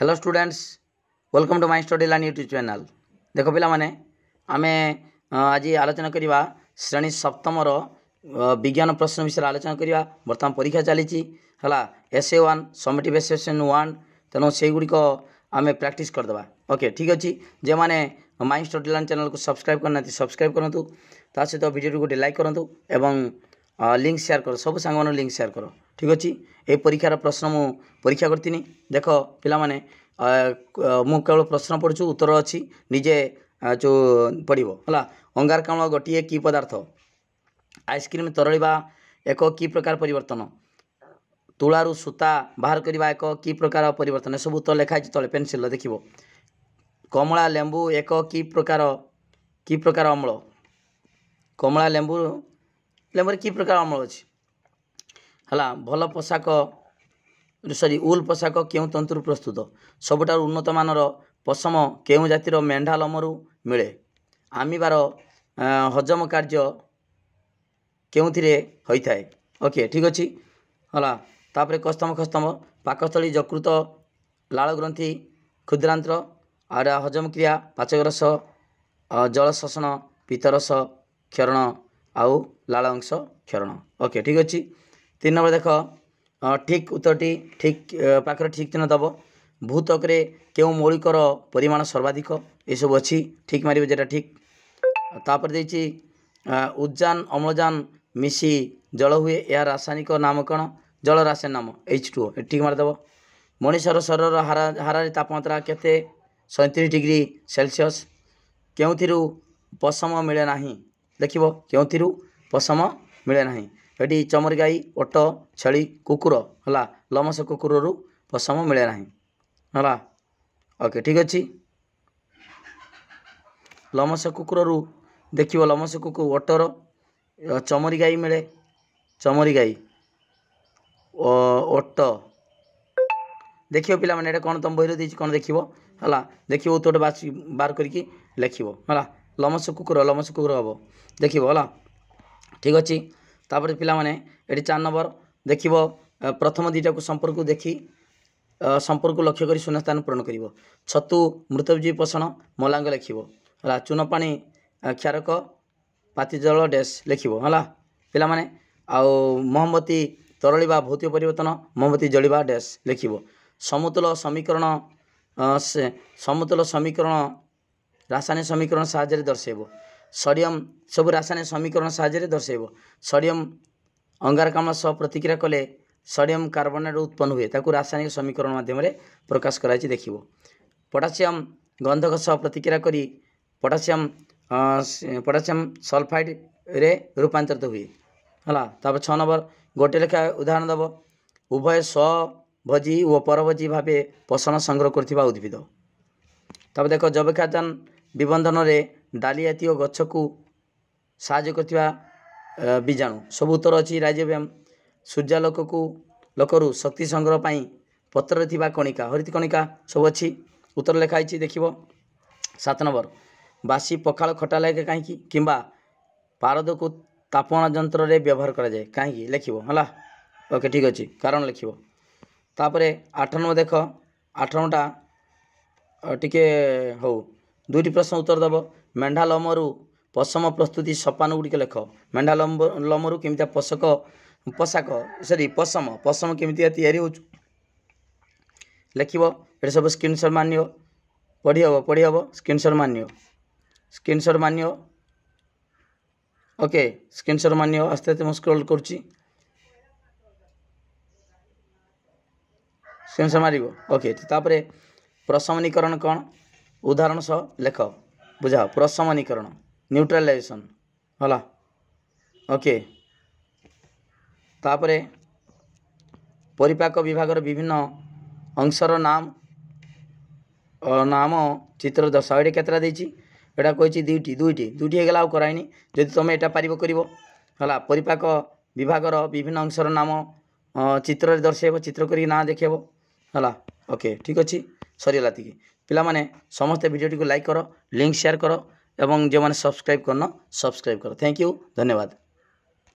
hello students welcome to my study line YouTube channel देख पिलाने आमे आज आलोचना करवा श्रेणी सप्तमर विज्ञान प्रश्न विषय आलोचना करवा बर्तमान परीक्षा चली S A one summative assessment one तेणु से गुड़िक प्राक्ट करदे ओके ठीक अच्छे जे मैंने माइ स्टडी लाइन चैनल को सब्सक्राइब करना सब्सक्राइब करूँ ता सहित भिडियो गोटे लाइक करूँ एवं লিঙ্କ ସେୟାର କର ସବୁ ସାଙ୍ଗମାନଙ୍କୁ ଲିଙ୍କ୍ ସେୟାର କର ଠିକ୍ ଅଛି ଏ ପରୀକ୍ଷାର ପ୍ରଶ୍ନ ମୁଁ ପରୀକ୍ଷା କରିଥିଲି ଦେଖ ପିଲାମାନେ ମୁଁ କେବଳ ପ୍ରଶ୍ନ ପଢ଼ୁଛୁ ଉତ୍ତର ଅଛି ନିଜେ ଯେଉଁ ପଢ଼ିବ ହେଲା ଅଙ୍ଗାରକାମ୍ଳ ଗୋଟିଏ କି ପଦାର୍ଥ ଆଇସ୍କ୍ରିମ୍ ତରଳିବା ଏକ କି ପ୍ରକାର ପରିବର୍ତ୍ତନ ତୁଳାରୁ ସୂତା ବାହାର କରିବା ଏକ କି ପ୍ରକାର ପରିବର୍ତ୍ତନ ଏସବୁ ଉତ୍ତର ଲେଖା ହେଇଛି ତଳେ ପେନସିଲ୍ର ଦେଖିବ କମଳା ଲେମ୍ବୁ ଏକ କି ପ୍ରକାର କି ପ୍ରକାର ଅମ୍ଳ କମଳା ଲେମ୍ବୁ ହେଲେ ମୋର କି ପ୍ରକାର ଅମଳ ଅଛି ହେଲା ଭଲ ପୋଷାକ ସରି ଉଲ୍ ପୋଷାକ କେଉଁ ତନ୍ତୁରୁ ପ୍ରସ୍ତୁତ ସବୁଠାରୁ ଉନ୍ନତମାନର ପଶମ କେଉଁ ଜାତିର ମେଣ୍ଢା ଲମରୁ ମିଳେ ଆମିବାର ହଜମ କାର୍ଯ୍ୟ କେଉଁଥିରେ ହୋଇଥାଏ ଓକେ ଠିକ୍ ଅଛି ହେଲା ତାପରେ କସ୍ତମ ଖସ୍ତମ ପାକସ୍ଥଳୀ ଯକୃତ ଲାଳ ଗ୍ରନ୍ଥି କ୍ଷୁଦ୍ରାନ୍ତ୍ର ଆଉ ହଜମ କ୍ରିୟା ପାଚକ ରସ ଜଳ ଶୋଷଣ ପିତରସ କ୍ଷରଣ ଆଉ ଲାଳ ଅଂଶ କ୍ଷରଣ ଓକେ ଠିକ୍ ଅଛି ତିନି ନମ୍ବର ଦେଖ ଠିକ୍ ଉତ୍ତରଟି ଠିକ୍ ପାଖରେ ଠିକ୍ ଚିହ୍ନ ଦେବ ଭୂତକରେ କେଉଁ ମୌଳିକର ପରିମାଣ ସର୍ବାଧିକ ଏସବୁ ଅଛି ଠିକ୍ ମାରିବ ଯେଟା ଠିକ୍ ତାପରେ ଦେଇଛି ଉଦ୍ଜାନ ଅମ୍ଳଜାନ ମିଶି ଜଳ ହୁଏ ଏହା ରାସାୟନିକ ନାମ କ'ଣ ଜଳ ରାସାୟନ ନାମ ଏଚ୍ ଟୁ ଠିକ୍ ମାରିଦେବ ମଣିଷର ଶରୀରର ହାରା ହାରାରେ ତାପମାତ୍ରା କେତେ ସଇଁତିରିଶ ଡିଗ୍ରୀ ସେଲସିୟସ୍ କେଉଁଥିରୁ ପଶମ ମିଳେ ନାହିଁ देख क्यों पशम मिले ना ये चमरी गाई ओट छेली कूकर है लमस कूकर पशम मिले ना ओके ठीक अच्छे लमस कूकर देख लमस कूकर ओटर चमरी गाई मिले चमरी गाई ओट देखिए पे कौन तुम बहुत कौन देख है देख तो गोटे बार करके लिखे है ଲମସ କୁକୁର ଲମସ କୁକୁର ହେବ ଦେଖିବ ହେଲା ଠିକ୍ ଅଛି ତାପରେ ପିଲାମାନେ ଏଠି ଚାରି ନମ୍ବର ଦେଖିବ ପ୍ରଥମ ଦୁଇଟାକୁ ସମ୍ପର୍କକୁ ଦେଖି ସମ୍ପର୍କକୁ ଲକ୍ଷ୍ୟ କରି ଶୂନ୍ୟସ୍ଥାନ ପୂରଣ କରିବ ଛତୁ ମୃତବିଜୀବୀ ପୋଷଣ ମଲାଙ୍ଗ ଲେଖିବ ହେଲା ଚୁନପାଣି କ୍ଷାରକ ପାତିଜଳ ଡେସ୍ ଲେଖିବ ହେଲା ପିଲାମାନେ ଆଉ ମହମବତୀ ତରଳିବା ଭୌତିକ ପରିବର୍ତ୍ତନ ମହମବତୀ ଜଳିବା ଡେସ୍ ଲେଖିବ ସମତୁଲ ସମୀକରଣ ସମତୁଲ ସମୀକରଣ ରାସାୟନିକ ସମୀକରଣ ସାହାଯ୍ୟରେ ଦର୍ଶାଇବ ସୋଡ଼ିୟମ୍ ସବୁ ରାସାୟନିକ ସମୀକରଣ ସାହାଯ୍ୟରେ ଦର୍ଶାଇବ ସୋଡ଼ିୟମ୍ ଅଙ୍ଗାରକାମ୍ଳ ସହ ପ୍ରତିକ୍ରିୟା କଲେ ସୋଡ଼ିୟମ୍ କାର୍ବୋନେଟ୍ ଉତ୍ପନ୍ନ ହୁଏ ତାକୁ ରାସାୟନିକ ସମୀକରଣ ମାଧ୍ୟମରେ ପ୍ରକାଶ କରାଯାଇଛି ଦେଖିବ ପଟାସିୟମ୍ ଗନ୍ଧକ ସହ ପ୍ରତିକ୍ରିୟା କରି ପଟାସିୟମ୍ ପଟାସିୟମ୍ ସଲଫାଇଡ଼ରେ ରୂପାନ୍ତରିତ ହୁଏ ହେଲା ତାପରେ ଛଅ ନମ୍ବର ଗୋଟିଏ ଲେଖା ଉଦାହରଣ ଦେବ ଉଭୟ ସ୍ୱଭୋଜୀ ଓ ପରଭୋଜୀ ଭାବେ ପୋଷଣ ସଂଗ୍ରହ କରୁଥିବା ଉଦ୍ଭିଦ ତାପରେ ଦେଖ ଯବକ୍ଷାରଜାନ ବିବନ୍ଧନରେ ଡାଲି ଜାତୀୟ ଗଛକୁ ସାହାଯ୍ୟ କରିଥିବା ବୀଜାଣୁ ସବୁ ଉତ୍ତର ଅଛି ରାଇଜୋବିୟମ୍ ସୂର୍ଯ୍ୟାଲୋକକୁ ଲୋକରୁ ଶକ୍ତି ସଂଗ୍ରହ ପାଇଁ ପତ୍ରରେ ଥିବା କଣିକା ହରିତ କଣିକା ସବୁ ଅଛି ଉତ୍ତର ଲେଖା ହେଇଛି ଦେଖିବ ସାତ ନମ୍ବର ବାସି ପଖାଳ ଖଟା ଲାଗେ କାହିଁକି କିମ୍ବା ପାରଦକୁ ତାପଣା ଯନ୍ତ୍ରରେ ବ୍ୟବହାର କରାଯାଏ କାହିଁକି ଲେଖିବ ହେଲା ଓକେ ଠିକ୍ ଅଛି କାରଣ ଲେଖିବ ତାପରେ ଆଠ ନମ୍ବର ଦେଖ ଆଠ ନମ୍ବରଟା ଟିକେ ହଉ दुईटी प्रश्न उत्तर दब मेन्मु पशम प्रस्तुति सपान गुड्क लेख मेन्डा लम् लमहरू के पोष पोसाक सरी पशम पशम केमिया तिरि लेखि एउटा स्क्रिन सट्ट मान्डिहे पढिहे स्क्रिन सटट मानि स्क्रिन सट्ट मानिके स्क्रिन सट्ट मान् आस्ते आस्ते म स्क्रोल गर्छ स्क्रिन सट मा ओके तसमनीकरण कन् ଉଦାହରଣ ସହ ଲେଖ ବୁଝାଅ ପ୍ରଶମନୀକରଣ ନ୍ୟୁଟ୍ରାଲାଇଜେସନ୍ ହେଲା ଓକେ ତାପରେ ପରିପାକ ବିଭାଗର ବିଭିନ୍ନ ଅଂଶର ନାମ ନାମ ଚିତ୍ର ଦର୍ଶାଅ ଏଇଟା କେତେଟା ଦେଇଛି ଏଇଟା କହିଛି ଦୁଇଟି ଦୁଇଟି ଦୁଇଟି ହେଇଗଲା ଆଉ କରାଇନି ଯଦି ତୁମେ ଏଇଟା ପାରିବ କରିବ ହେଲା ପରିପାକ ବିଭାଗର ବିଭିନ୍ନ ଅଂଶର ନାମ ଚିତ୍ରରେ ଦର୍ଶାଇବ ଚିତ୍ର କରିକି ନାଁ ଦେଖାଇବ ହେଲା ଓକେ ଠିକ୍ ଅଛି ସରିଗଲା ଟିକେ पाने समस्ते भिडियो को लाइक कर लिंक सेयार कर और जो मैंने सब्सक्राइब करना सब्सक्राइब कर थैंक यू धन्यवाद